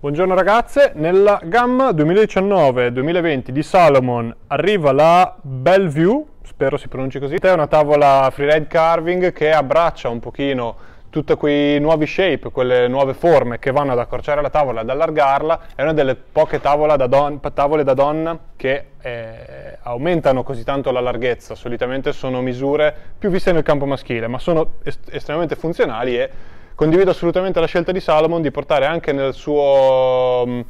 Buongiorno ragazze, nella gamma 2019-2020 di Salomon arriva la Bellevue, spero si pronunci così, è una tavola freeride carving che abbraccia un pochino tutti quei nuovi shape, quelle nuove forme che vanno ad accorciare la tavola, ad allargarla, è una delle poche tavole da, don tavole da donna che eh, aumentano così tanto la larghezza, solitamente sono misure più viste nel campo maschile, ma sono est estremamente funzionali e condivido assolutamente la scelta di Salomon di portare anche nel suo, mm,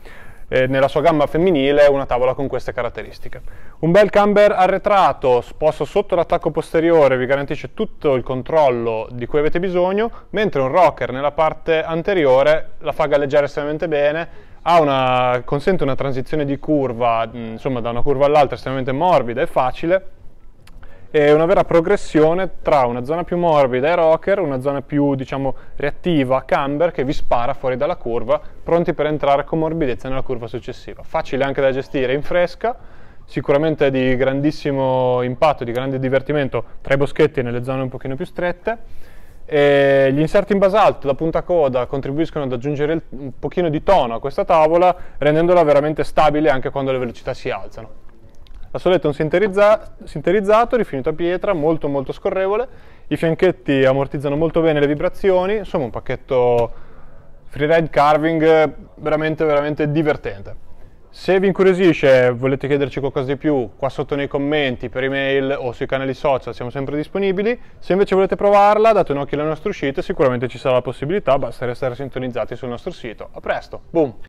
eh, nella sua gamma femminile una tavola con queste caratteristiche. Un bel camber arretrato, posto sotto l'attacco posteriore, vi garantisce tutto il controllo di cui avete bisogno, mentre un rocker nella parte anteriore la fa galleggiare estremamente bene, una, consente una transizione di curva, mm, insomma da una curva all'altra estremamente morbida e facile, è una vera progressione tra una zona più morbida e rocker, una zona più diciamo reattiva camber che vi spara fuori dalla curva, pronti per entrare con morbidezza nella curva successiva. Facile anche da gestire in fresca, sicuramente di grandissimo impatto, di grande divertimento tra i boschetti e nelle zone un pochino più strette. E gli inserti in basalto da punta coda contribuiscono ad aggiungere un pochino di tono a questa tavola, rendendola veramente stabile anche quando le velocità si alzano. La L'assoletto è un sinterizza sinterizzato, rifinito a pietra, molto molto scorrevole, i fianchetti ammortizzano molto bene le vibrazioni, insomma un pacchetto freeride carving eh, veramente veramente divertente. Se vi incuriosisce e volete chiederci qualcosa di più, qua sotto nei commenti, per email o sui canali social siamo sempre disponibili. Se invece volete provarla, date un occhio alle nostre uscite, sicuramente ci sarà la possibilità, basta restare sintonizzati sul nostro sito. A presto, boom!